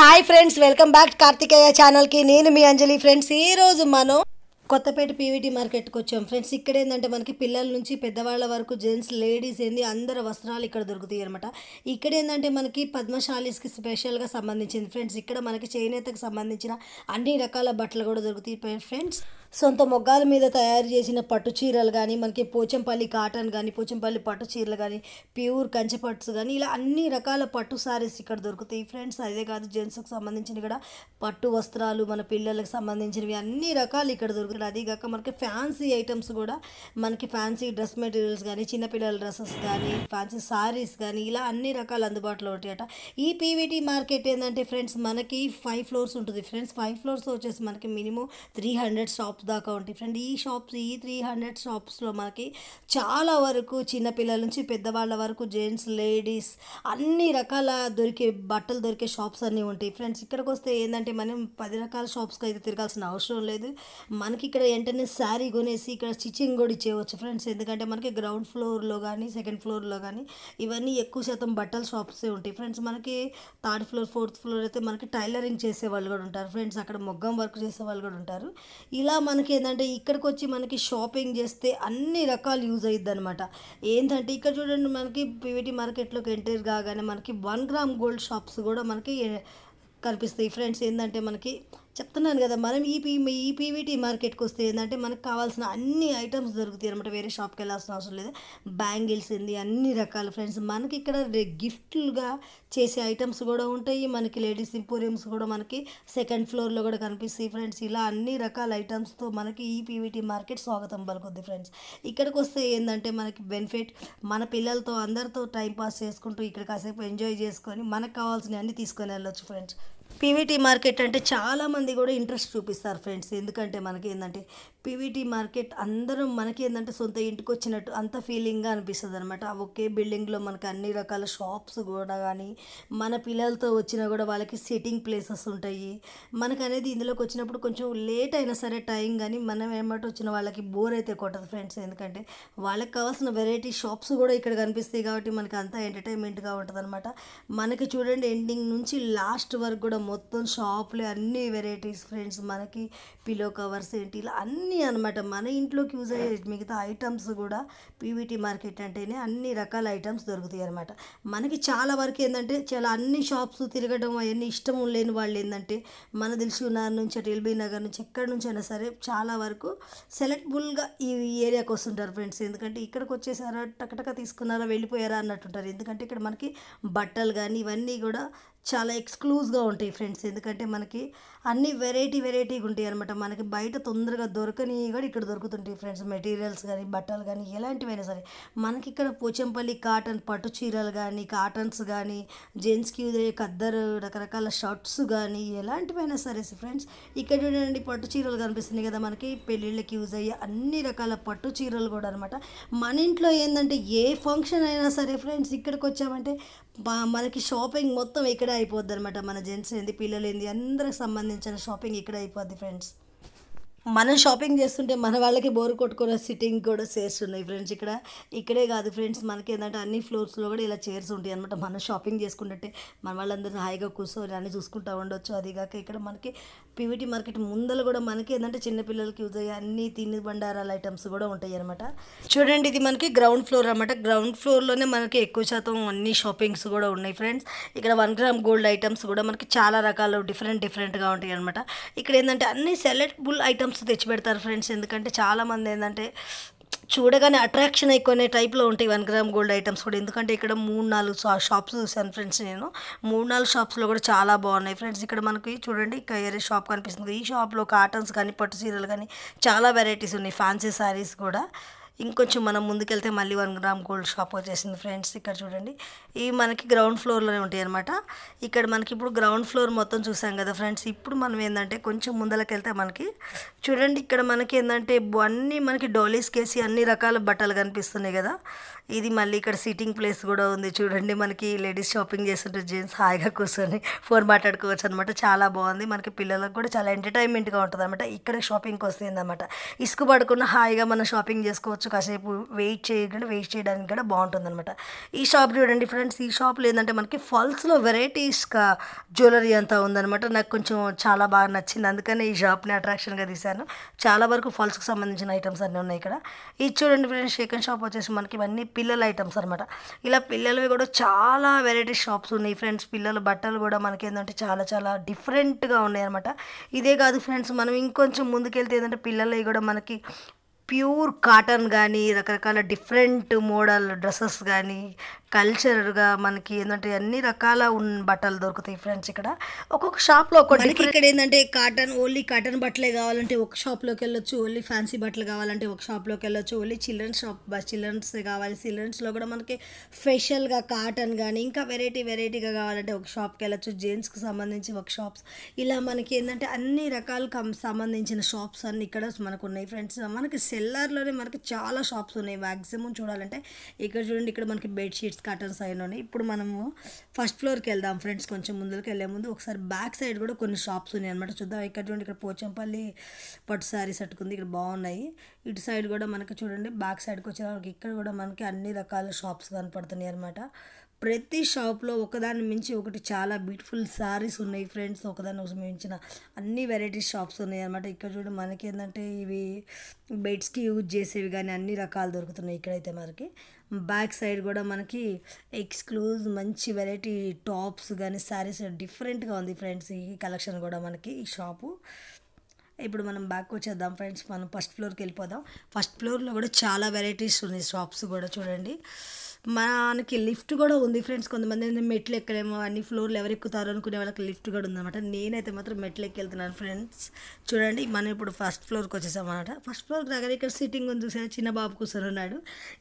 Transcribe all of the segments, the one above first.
hi friends welcome back Karthikeya ఛానల్కి నేను మీ అంజలి friends ఈరోజు మనం కొత్తపేట పీవీటీ మార్కెట్కి వచ్చాం ఫ్రెండ్స్ ఇక్కడ ఏంటంటే మనకి పిల్లల నుంచి పెద్దవాళ్ళ వరకు జెంట్స్ లేడీస్ ఏంది అందరు వస్త్రాలు ఇక్కడ దొరుకుతాయి అనమాట ఇక్కడ ఏంటంటే మనకి పద్మశాలీస్కి స్పెషల్గా సంబంధించింది ఫ్రెండ్స్ ఇక్కడ మనకి చేనేతకు సంబంధించిన అన్ని రకాల బట్టలు కూడా దొరుకుతాయి ఫ్రెండ్స్ సొంత మొగ్గాల మీద తయారు చేసిన పట్టు చీరలు కానీ మనకి పోచంపల్లి కాటన్ కానీ పోచంపల్లి పట్టు చీరలు కానీ ప్యూర్ కంచె పట్టుస్ కానీ ఇలా అన్ని రకాల పట్టు సారీస్ ఇక్కడ దొరుకుతాయి ఫ్రెండ్స్ అదే కాదు జెంట్స్కి సంబంధించినవి కూడా పట్టు వస్త్రాలు మన పిల్లలకు సంబంధించినవి అన్ని రకాలు ఇక్కడ దొరుకుతాయి అది కాక మనకి ఫ్యాన్సీ ఐటమ్స్ కూడా మనకి ఫ్యాన్సీ డ్రెస్ మెటీరియల్స్ కానీ చిన్నపిల్లల డ్రెస్సెస్ కానీ ఫ్యాన్సీ సారీస్ కానీ ఇలా అన్ని రకాలు అందుబాటులో ఉంటాయట ఈ పీవీటీ మార్కెట్ ఏంటంటే ఫ్రెండ్స్ మనకి ఫైవ్ ఫ్లోర్స్ ఉంటుంది ఫ్రెండ్స్ ఫైవ్ ఫ్లోర్స్ వచ్చేసి మనకి మినిమం త్రీ హండ్రెడ్ షాప్స్ దాకా ఉంటాయి ఫ్రెండ్ ఈ షాప్స్ ఈ త్రీ హండ్రెడ్ షాప్స్లో మనకి చాలా వరకు చిన్నపిల్లల నుంచి పెద్దవాళ్ళ వరకు జెంట్స్ లేడీస్ అన్ని రకాల దొరికే బట్టలు దొరికే షాప్స్ అన్నీ ఉంటాయి ఫ్రెండ్స్ ఇక్కడికి వస్తే ఏంటంటే మనం పది రకాల షాప్స్కి అయితే తిరగాల్సిన అవసరం లేదు మనకి ఇక్కడ వెంటనే శారీ కొనేసి ఇక్కడ స్టిచ్చింగ్ కూడా ఇచ్చేయవచ్చు ఫ్రెండ్స్ ఎందుకంటే మనకి గ్రౌండ్ ఫ్లోర్లో కానీ సెకండ్ ఫ్లోర్లో కానీ ఇవన్నీ ఎక్కువ శాతం బట్టల షాప్సే ఉంటాయి ఫ్రెండ్స్ మనకి థర్డ్ ఫ్లోర్ ఫోర్త్ ఫ్లోర్ అయితే మనకి టైలరింగ్ చేసే వాళ్ళు కూడా ఉంటారు ఫ్రెండ్స్ అక్కడ మొగ్గం వర్క్ చేసే వాళ్ళు కూడా ఉంటారు ఇలా మనకి ఏంటంటే ఇక్కడికి వచ్చి మనకి షాపింగ్ చేస్తే అన్ని రకాలు యూజ్ అయ్యిద్ది అనమాట ఏంటంటే ఇక్కడ చూడండి మనకి పీవీటీ మార్కెట్లోకి ఎంటర్ కాగానే మనకి వన్ గ్రామ్ గోల్డ్ షాప్స్ కూడా మనకి కనిపిస్తాయి ఫ్రెండ్స్ ఏంటంటే మనకి చెప్తున్నాను కదా మనం ఈ పీ ఈ పీవీటీ మార్కెట్కి వస్తే ఏంటంటే మనకు కావాల్సిన అన్ని ఐటమ్స్ దొరుకుతాయి అనమాట వేరే షాప్కి వెళ్ళాల్సిన అవసరం లేదు బ్యాంగిల్స్ ఏంది అన్ని రకాల ఫ్రెండ్స్ మనకి ఇక్కడ గిఫ్ట్లుగా చేసే ఐటమ్స్ కూడా ఉంటాయి మనకి లేడీస్ ఇంపోరియమ్స్ కూడా మనకి సెకండ్ ఫ్లోర్లో కూడా కనిపిస్తాయి ఫ్రెండ్స్ ఇలా అన్ని రకాల ఐటమ్స్తో మనకి ఈ పీవీటీ మార్కెట్ స్వాగతం పలుకుద్ది ఫ్రెండ్స్ ఇక్కడికి వస్తే ఏంటంటే మనకి బెనిఫిట్ మన పిల్లలతో అందరితో టైం పాస్ చేసుకుంటూ ఇక్కడ కాసేపు ఎంజాయ్ చేసుకొని మనకు కావాల్సిన అన్ని తీసుకొని వెళ్ళొచ్చు ఫ్రెండ్స్ పీవీటీ మార్కెట్ అంటే చాలామంది కూడా ఇంట్రెస్ట్ చూపిస్తారు ఫ్రెండ్స్ ఎందుకంటే మనకి ఏంటంటే పీవీటీ మార్కెట్ అందరూ మనకి ఏంటంటే సొంత ఇంటికి వచ్చినట్టు అంత ఫీలింగ్గా అనిపిస్తుంది అనమాట ఒకే బిల్డింగ్లో మనకు అన్ని రకాల షాప్స్ కూడా కానీ మన పిల్లలతో వచ్చినా కూడా వాళ్ళకి సిట్టింగ్ ప్లేసెస్ ఉంటాయి మనకు అనేది ఇందులోకి వచ్చినప్పుడు కొంచెం లేట్ అయినా సరే టైం కానీ మనం ఏమంటే వచ్చిన వాళ్ళకి బోర్ అయితే కొట్టదు ఫ్రెండ్స్ ఎందుకంటే వాళ్ళకి కావాల్సిన వెరైటీ షాప్స్ కూడా ఇక్కడ కనిపిస్తాయి కాబట్టి మనకి అంతా ఎంటర్టైన్మెంట్గా ఉంటుంది అనమాట మనకి చూడండి ఎండింగ్ నుంచి లాస్ట్ వరకు కూడా మొత్తం షాపులే అన్ని వెరైటీస్ ఫ్రెండ్స్ మనకి పిలో కవర్స్ ఏంటి ఇలా అన్ని అనమాట మన ఇంట్లోకి యూజ్ అయ్యే మిగతా ఐటమ్స్ కూడా పీవీటీ మార్కెట్ అంటేనే అన్ని రకాల ఐటమ్స్ దొరుకుతాయి అనమాట మనకి చాలా వరకు ఏంటంటే చాలా అన్ని షాప్స్ తిరగడం అవన్నీ ఇష్టం లేని వాళ్ళు ఏంటంటే మన దిల్సునార్ నుంచి అటు ఎల్బీ నగర్ నుంచి ఎక్కడి నుంచి అయినా సరే చాలా వరకు సెలెక్ట్బుల్గా ఈ ఏరియాకి వస్తుంటారు ఫ్రెండ్స్ ఎందుకంటే ఇక్కడికి వచ్చేసారా టకటక తీసుకున్నారా వెళ్ళిపోయారా అన్నట్టుంటారు ఎందుకంటే ఇక్కడ మనకి బట్టలు కానీ ఇవన్నీ కూడా చాలా ఎక్స్క్లూజ్గా ఉంటాయి ఫ్రెండ్స్ ఎందుకంటే మనకి అన్ని వెరైటీ వెరైటీగా ఉంటాయి అనమాట మనకి బయట తొందరగా దొరకని కూడా ఇక్కడ దొరుకుతుంటాయి ఫ్రెండ్స్ మెటీరియల్స్ కానీ బట్టలు కానీ ఎలాంటివైనా సరే మనకి ఇక్కడ పోచంపల్లి కాటన్ పట్టు చీరలు కానీ కాటన్స్ కానీ జెంట్స్కి కద్దరు రకరకాల షర్ట్స్ కానీ ఎలాంటివైనా సరే ఫ్రెండ్స్ ఇక్కడ చూడండి పట్టు చీరలు కనిపిస్తున్నాయి కదా మనకి పెళ్ళిళ్ళకి యూజ్ అయ్యే అన్ని రకాల పట్టు చీరలు కూడా అనమాట మన ఇంట్లో ఏంటంటే ఏ ఫంక్షన్ అయినా సరే ఫ్రెండ్స్ ఇక్కడికి వచ్చామంటే మనకి షాపింగ్ మొత్తం ఇక్కడ అయిపోద్ది అనమాట మన జెంట్స్ ఏంది పిల్లలు ఏంది అందరికి సంబంధించిన షాపింగ్ ఇక్కడ అయిపోద్ది ఫ్రెండ్స్ మనం షాపింగ్ చేస్తుంటే మన వాళ్ళకి బోర్ కొట్టుకున్న సిట్టింగ్ కూడా చేర్స్ ఉన్నాయి ఫ్రెండ్స్ ఇక్కడ ఇక్కడే కాదు ఫ్రెండ్స్ మనకి ఏంటంటే అన్ని ఫ్లోర్స్లో కూడా ఇలా చైర్స్ ఉంటాయి అనమాట మనం షాపింగ్ చేసుకుంటే మన వాళ్ళందరూ హాయిగా కూర్చొని అన్నీ చూసుకుంటూ ఉండొచ్చు అది కాక ఇక్కడ మనకి పివిటీ మార్కెట్ ముందర కూడా మనకి ఏంటంటే చిన్నపిల్లలకి యూజ్ అయ్యే అన్ని తిని బండారాల ఐటమ్స్ కూడా ఉంటాయి అనమాట చూడండి ఇది మనకి గ్రౌండ్ ఫ్లోర్ అనమాట గ్రౌండ్ ఫ్లోర్లోనే మనకి ఎక్కువ శాతం అన్ని షాపింగ్స్ కూడా ఉన్నాయి ఫ్రెండ్స్ ఇక్కడ వన్ గ్రామ్ గోల్డ్ ఐటమ్స్ కూడా మనకి చాలా రకాలు డిఫరెంట్ డిఫరెంట్గా ఉంటాయి అనమాట ఇక్కడ ఏంటంటే అన్ని సెలెక్టబుల్ ఐటమ్స్ తెచ్చి పెడతారు ఫ్రెండ్స్ ఎందుకంటే చాలామంది ఏంటంటే చూడగానే అట్రాక్షన్ అయిపోయిన టైప్లో ఉంటాయి వన్ గ్రామ్ గోల్డ్ ఐటమ్స్ కూడా ఎందుకంటే ఇక్కడ మూడు నాలుగు షాప్స్ చూసాను ఫ్రెండ్స్ నేను మూడు నాలుగు షాప్స్లో కూడా చాలా బాగున్నాయి ఫ్రెండ్స్ ఇక్కడ మనకి చూడండి కయ్యరే షాప్ కనిపిస్తుంది ఈ షాప్లో కాటన్స్ కానీ పట్టు చీరలు కానీ చాలా వెరైటీస్ ఉన్నాయి ఫ్యాన్సీ శారీస్ కూడా ఇంకొంచెం మనం ముందుకెళ్తే మళ్ళీ వన్ గ్రామ్ గోల్డ్ షాప్ వచ్చేసింది ఫ్రెండ్స్ ఇక్కడ చూడండి ఇవి మనకి గ్రౌండ్ ఫ్లోర్లోనే ఉంటాయి అనమాట ఇక్కడ మనకి ఇప్పుడు గ్రౌండ్ ఫ్లోర్ మొత్తం చూసాం కదా ఫ్రెండ్స్ ఇప్పుడు మనం ఏంటంటే కొంచెం ముందలకెళ్తే మనకి చూడండి ఇక్కడ మనకి ఏంటంటే అన్నీ మనకి డోలీస్కేసి అన్ని రకాల బట్టలు కనిపిస్తున్నాయి కదా ఇది మళ్ళీ ఇక్కడ సీటింగ్ ప్లేస్ కూడా ఉంది చూడండి మనకి లేడీస్ షాపింగ్ చేస్తుంటే జెంట్స్ హాయిగా కూర్చొని ఫోన్ మాట్లాడుకోవచ్చు అనమాట చాలా బాగుంది మనకి పిల్లలకు కూడా చాలా ఎంటర్టైన్మెంట్గా ఉంటుంది అనమాట ఇక్కడ షాపింగ్కి వస్తుంది అనమాట ఇసుకు పడుకున్న హాయిగా మనం షాపింగ్ చేసుకోవచ్చు కాసేపు వెయిట్ చేయకుండా వెయిట్ చేయడానికి కూడా బాగుంటుంది అనమాట ఈ షాప్ చూడండి ఫ్రెండ్స్ ఈ షాప్లో ఏంటంటే మనకి ఫాల్స్లో వెరైటీస్గా జ్యువెలరీ అంతా ఉందనమాట నాకు కొంచెం చాలా బాగా నచ్చింది అందుకనే ఈ షాప్ని అట్రాక్షన్గా తీశాను చాలా వరకు ఫాల్స్కి సంబంధించిన ఐటమ్స్ అన్నీ ఉన్నాయి ఇక్కడ ఇది చూడండి ఫ్రెండ్స్ షేకన్ షాప్ వచ్చేసి మనకి ఇవన్నీ పిల్లల ఐటమ్స్ అనమాట ఇలా పిల్లలవి కూడా చాలా వెరైటీ షాప్స్ ఉన్నాయి ఫ్రెండ్స్ పిల్లల బట్టలు కూడా మనకి ఏంటంటే చాలా చాలా డిఫరెంట్గా ఉన్నాయి అనమాట ఇదే కాదు ఫ్రెండ్స్ మనం ఇంకొంచెం ముందుకెళ్తే ఏంటంటే పిల్లలవి కూడా మనకి ప్యూర్ కాటన్ కానీ రకరకాల డిఫరెంట్ మోడల్ డ్రెస్సెస్ కానీ కల్చర్గా మనకి ఏంటంటే అన్ని రకాల బట్టలు దొరుకుతాయి ఫ్రెండ్స్ ఇక్కడ ఒక్కొక్క షాప్లో ఒక్కొక్క ఇక్కడ ఏంటంటే కాటన్ ఓన్లీ కాటన్ బట్టలే కావాలంటే ఒక షాప్లోకి వెళ్ళొచ్చు ఓన్లీ ఫ్యాన్సీ బట్టలు కావాలంటే ఒక షాప్లోకి వెళ్ళొచ్చు ఓన్లీ చిల్డ్రన్స్ షాప్ చిల్డ్రన్స్ కావాలి చిల్డ్రన్స్లో కూడా మనకి స్పెషల్గా కాటన్ కానీ ఇంకా వెరైటీ వెరైటీగా కావాలంటే ఒక షాప్కి వెళ్ళొచ్చు జెంట్స్కి సంబంధించి ఒక షాప్స్ ఇలా మనకి ఏంటంటే అన్ని రకాల సంబంధించిన షాప్స్ అన్ని ఇక్కడ మనకు ఉన్నాయి ఫ్రెండ్స్ మనకి సెల్లర్లోనే మనకి చాలా షాప్స్ ఉన్నాయి మ్యాక్సిమం చూడాలంటే ఇక్కడ చూడండి ఇక్కడ మనకి బెడ్షీట్స్ షీట్స్ కర్టన్స్ అయిన ఉన్నాయి ఇప్పుడు మనము ఫస్ట్ ఫ్లోర్కి వెళ్దాం ఫ్రెండ్స్ కొంచెం ముందుకు వెళ్ళే ముందు ఒకసారి బ్యాక్ సైడ్ కూడా కొన్ని షాప్స్ ఉన్నాయి అనమాట చూద్దాం ఇక్కడ చూడండి ఇక్కడ పోచంపల్లి పట్టు శారీస్ అట్టుకుంది ఇక్కడ బాగున్నాయి ఇటు సైడ్ కూడా మనకి చూడండి బ్యాక్ సైడ్కి వచ్చిన ఇక్కడ కూడా మనకి అన్ని రకాల షాప్స్ కనపడుతున్నాయి అనమాట ప్రతి షాప్లో ఒకదాని మించి ఒకటి చాలా బ్యూటిఫుల్ శారీస్ ఉన్నాయి ఫ్రెండ్స్ ఒకదాని ఒక మించిన అన్ని వెరైటీస్ షాప్స్ ఉన్నాయి అనమాట ఇక్కడ చూడు మనకి ఏంటంటే ఇవి బెడ్స్కి యూజ్ చేసేవి కానీ అన్ని రకాలు దొరుకుతున్నాయి ఇక్కడైతే మనకి బ్యాక్ సైడ్ కూడా మనకి ఎక్స్క్లూజ్ మంచి వెరైటీ టాప్స్ కానీ శారీస్ డిఫరెంట్గా ఉంది ఫ్రెండ్స్ ఈ కలెక్షన్ కూడా మనకి ఈ షాపు ఇప్పుడు మనం బ్యాక్ వచ్చేద్దాం ఫ్రెండ్స్ మనం ఫస్ట్ ఫ్లోర్కి వెళ్ళిపోదాం ఫస్ట్ ఫ్లోర్లో కూడా చాలా వెరైటీస్ ఉన్నాయి షాప్స్ కూడా చూడండి మనకి లిఫ్ట్ కూడా ఉంది ఫ్రెండ్స్ కొంతమంది మెట్లు ఎక్కలేమో అన్ని ఫ్లోర్లు ఎవరు ఎక్కుతారు అనుకునే వాళ్ళకి లిఫ్ట్ కూడా ఉందన్నమాట నేనైతే మాత్రం మెట్లు ఎక్కి వెళ్తున్నాను ఫ్రెండ్స్ చూడండి మనం ఇప్పుడు ఫస్ట్ ఫ్లోర్కి వచ్చేసాం అనమాట ఫస్ట్ ఫ్లోర్ దగ్గర ఇక్కడ సిట్టింగ్ ఉంది చూసారా చిన్న బాబు కూర్చొని ఉన్నాడు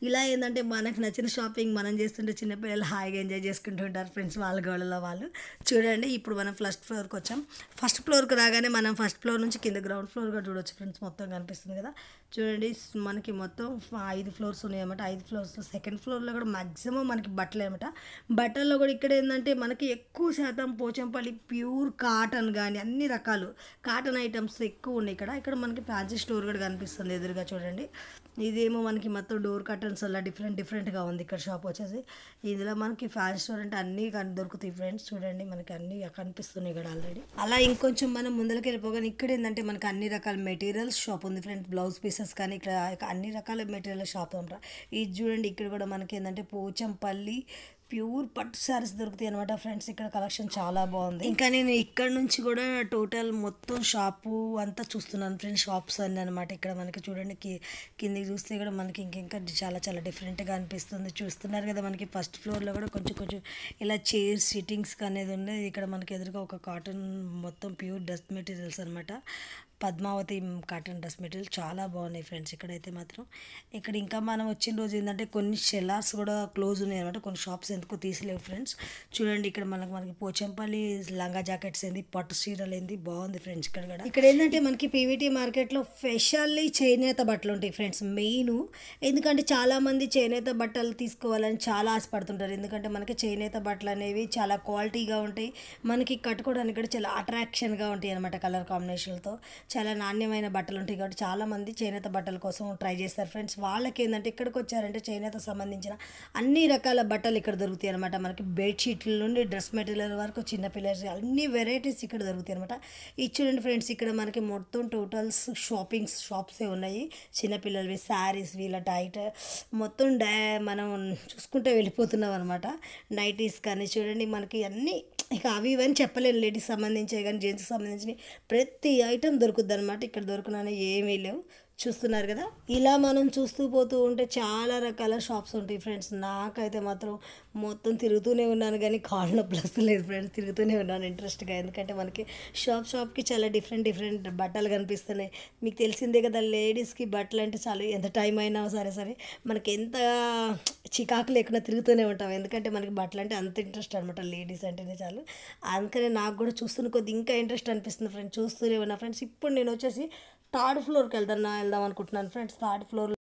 ఇలా ఏంటంటే మనకు నచ్చిన షాపింగ్ మనం చేస్తుంటే చిన్నపిల్లలు హాయిగా ఎంజాయ్ చేసుకుంటూ ఉంటారు ఫ్రెండ్స్ వాళ్ళ గోడలో వాళ్ళు చూడండి ఇప్పుడు మనం ఫస్ట్ ఫ్లోర్కి వచ్చాం ఫస్ట్ ఫ్లోర్కి రాగానే మనం ఫస్ట్ ఫ్లోర్ నుంచి కింద గ్రౌండ్ ఫ్లోర్ కూడా చూడొచ్చు ఫ్రెండ్స్ మొత్తం కనిపిస్తుంది కదా చూడండి మనకి మొత్తం ఐదు ఫ్లోర్స్ ఉన్నాయి అన్నమాట ఐదు ఫ్లోర్స్ సెకండ్ ఫ్లోర్లో కూడా మ్యాక్సిమం మనకి బట్టలు ఏమిట బట్టల్లో కూడా ఇక్కడ ఏంటంటే మనకి ఎక్కువ శాతం పోచంపల్లి ప్యూర్ కాటన్ కానీ అన్ని రకాలు కాటన్ ఐటమ్స్ ఎక్కువ ఉన్నాయి ఇక్కడ ఇక్కడ మనకి ఫ్యాన్సీ స్టోర్ కూడా కనిపిస్తుంది ఎదురుగా చూడండి ఇదేమో మనకి మొత్తం డోర్ కర్టన్స్ అలా డిఫరెంట్ డిఫరెంట్గా ఉంది ఇక్కడ షాప్ వచ్చేసి ఇందులో మనకి ఫ్యాన్ స్టోర్ అంటే అన్నీ దొరుకుతాయి ఫ్రెండ్స్ చూడండి మనకి అన్నీ కనిపిస్తున్నాయి ఇక్కడ ఆల్రెడీ అలా ఇంకొంచెం మనం ముందరికి వెళ్ళిపోగానే ఇక్కడ ఏంటంటే మనకి అన్ని రకాల మెటీరియల్స్ షాప్ ఉంది ఫ్రెండ్స్ బ్లౌజ్ పీసెస్ కానీ ఇక్కడ అన్ని రకాల మెటీరియల్ షాప్ అనమాట ఇది చూడండి ఇక్కడ కూడా మనకి ఏంటంటే అంటే పోచంపల్లి ప్యూర్ పట్టు శారీస్ దొరుకుతాయి అనమాట ఫ్రెండ్స్ ఇక్కడ కలెక్షన్ చాలా బాగుంది ఇంకా నేను ఇక్కడ నుంచి కూడా టోటల్ మొత్తం షాపు అంతా చూస్తున్నాను ఫ్రెండ్స్ షాప్స్ అన్నీ అనమాట ఇక్కడ మనకి చూడండి కిందికి చూస్తే కూడా మనకి ఇంకా చాలా చాలా డిఫరెంట్గా అనిపిస్తుంది చూస్తున్నారు కదా మనకి ఫస్ట్ ఫ్లోర్లో కూడా కొంచెం కొంచెం ఇలా చైర్స్ సిట్టింగ్స్ అనేది ఉండేది ఇక్కడ మనకి ఎదురుగా ఒక కాటన్ మొత్తం ప్యూర్ డస్ట్ మెటీరియల్స్ అనమాట పద్మావతి కాటన్ డ్రెస్ మెటీరియల్ చాలా బాగున్నాయి ఫ్రెండ్స్ ఇక్కడైతే మాత్రం ఇక్కడ ఇంకా మనం వచ్చిన రోజు ఏంటంటే కొన్ని షెల్లార్స్ కూడా క్లోజ్ ఉన్నాయి అనమాట కొన్ని షాప్స్ ఎందుకు తీసలేవు ఫ్రెండ్స్ చూడండి ఇక్కడ మనకు మనకి పోచంపల్లి లంగా జాకెట్స్ ఏంది పట్టు చీరలు ఏంది బాగుంది ఫ్రెండ్స్ ఇక్కడ కూడా ఇక్కడ ఏంటంటే మనకి పీవీటీ మార్కెట్లో స్పెషల్లీ చేనేత బట్టలు ఉంటాయి ఫ్రెండ్స్ మెయిన్ ఎందుకంటే చాలామంది చేనేత బట్టలు తీసుకోవాలని చాలా ఆశపడుతుంటారు ఎందుకంటే మనకి చేనేత బట్టలు అనేవి చాలా క్వాలిటీగా ఉంటాయి మనకి కట్టుకోవడానికి కూడా చాలా అట్రాక్షన్గా ఉంటాయి అనమాట కలర్ కాంబినేషన్లతో చాలా నాణ్యమైన బట్టలు ఉంటాయి కాబట్టి చాలామంది చేనేత బట్టల కోసం ట్రై చేస్తారు ఫ్రెండ్స్ వాళ్ళకి ఏంటంటే ఇక్కడికి వచ్చారంటే చేనేత సంబంధించిన అన్ని రకాల బట్టలు ఇక్కడ దొరుకుతాయి అనమాట మనకి బెడ్షీట్ల నుండి డ్రెస్ మెటీరియల్ వరకు చిన్నపిల్లలు అన్ని వెరైటీస్ ఇక్కడ దొరుకుతాయి అనమాట ఇది చూడండి ఫ్రెండ్స్ ఇక్కడ మనకి మొత్తం టోటల్స్ షాపింగ్స్ షాప్సే ఉన్నాయి చిన్నపిల్లలవి శారీస్ వీళ్ళ టైట్ మొత్తం డై మనం చూసుకుంటే వెళ్ళిపోతున్నాం అనమాట నైటీస్ కానీ చూడండి మనకి అన్ని ఇక అవి ఇవన్నీ చెప్పలేను లేడీస్ సంబంధించి కానీ జెంట్స్కి సంబంధించి ప్రతి ఐటెం దొరుకుద్ది అనమాట ఇక్కడ దొరకనని ఏమీ లేవు చూస్తున్నారు కదా ఇలా మనం చూస్తూ పోతూ ఉంటే చాలా రకాల షాప్స్ ఉంటాయి ఫ్రెండ్స్ నాకైతే మాత్రం మొత్తం తిరుగుతూనే ఉన్నాను కానీ కాళ్ళ నొప్పులు లేదు ఫ్రెండ్స్ తిరుగుతూనే ఉన్నాను ఇంట్రెస్ట్గా ఎందుకంటే మనకి షాప్ షాప్కి చాలా డిఫరెంట్ డిఫరెంట్ బట్టలు కనిపిస్తున్నాయి మీకు తెలిసిందే కదా లేడీస్కి బట్టలు అంటే చాలా ఎంత టైం అయినా సరే సరే మనకి ఎంత చికాకు లేకుండా తిరుగుతూనే ఉంటాం ఎందుకంటే మనకి బట్టలు అంటే అంత ఇంట్రెస్ట్ అనమాట లేడీస్ అంటేనే చాలు అందుకనే నాకు కూడా చూస్తున్న కొద్ది ఇంకా ఇంట్రెస్ట్ అనిపిస్తుంది ఫ్రెండ్స్ చూస్తూనే ఉన్నా ఫ్రెండ్స్ ఇప్పుడు నేను వచ్చేసి థర్డ్ ఫ్లోర్కి వెళ్దాం వెళ్దాం అనుకుంటున్నాను ఫ్రెండ్స్ థర్డ్ ఫ్లోర్